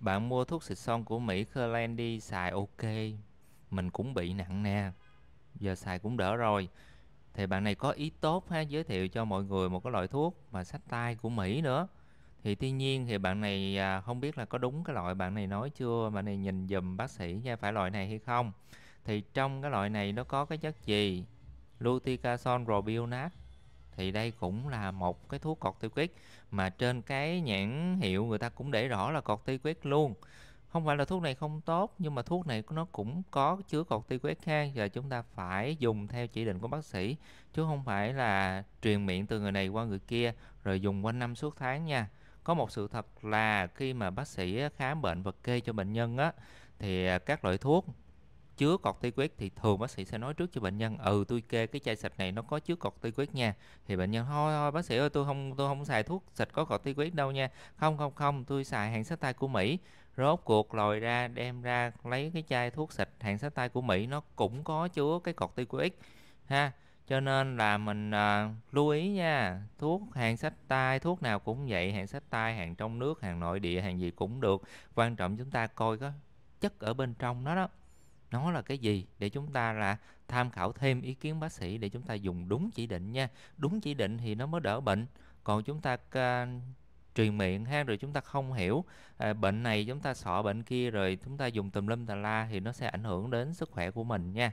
Bạn mua thuốc xịt son của Mỹ Kirkland đi xài ok Mình cũng bị nặng nè Giờ xài cũng đỡ rồi Thì bạn này có ý tốt ha Giới thiệu cho mọi người một cái loại thuốc và sách tay của Mỹ nữa Thì tuy nhiên thì bạn này à, không biết là có đúng cái loại bạn này nói chưa Bạn này nhìn dùm bác sĩ nha Phải loại này hay không Thì trong cái loại này nó có cái chất gì Luticasone Robionat thì đây cũng là một cái thuốc corticoid mà trên cái nhãn hiệu người ta cũng để rõ là corticoid luôn không phải là thuốc này không tốt nhưng mà thuốc này nó cũng có chứa corticoid khang và chúng ta phải dùng theo chỉ định của bác sĩ chứ không phải là truyền miệng từ người này qua người kia rồi dùng quanh năm suốt tháng nha có một sự thật là khi mà bác sĩ khám bệnh và kê cho bệnh nhân á thì à, các loại thuốc chứa corticoid thì thường bác sĩ sẽ nói trước cho bệnh nhân ừ tôi kê cái chai sạch này nó có chứa corticoid nha thì bệnh nhân thôi thôi bác sĩ ơi tôi không tôi không xài thuốc sạch có corticoid đâu nha không không không tôi xài hàng sách tay của mỹ rốt cuộc lòi ra đem ra lấy cái chai thuốc sạch hàng sách tay của mỹ nó cũng có chứa cái corticoid ha cho nên là mình à, lưu ý nha thuốc hàng sách tay thuốc nào cũng vậy hàng sách tay hàng trong nước hàng nội địa hàng gì cũng được quan trọng chúng ta coi có chất ở bên trong nó đó, đó nó là cái gì để chúng ta là tham khảo thêm ý kiến bác sĩ để chúng ta dùng đúng chỉ định nha đúng chỉ định thì nó mới đỡ bệnh còn chúng ta uh, truyền miệng ha rồi chúng ta không hiểu à, bệnh này chúng ta sợ bệnh kia rồi chúng ta dùng tùm lum tà la thì nó sẽ ảnh hưởng đến sức khỏe của mình nha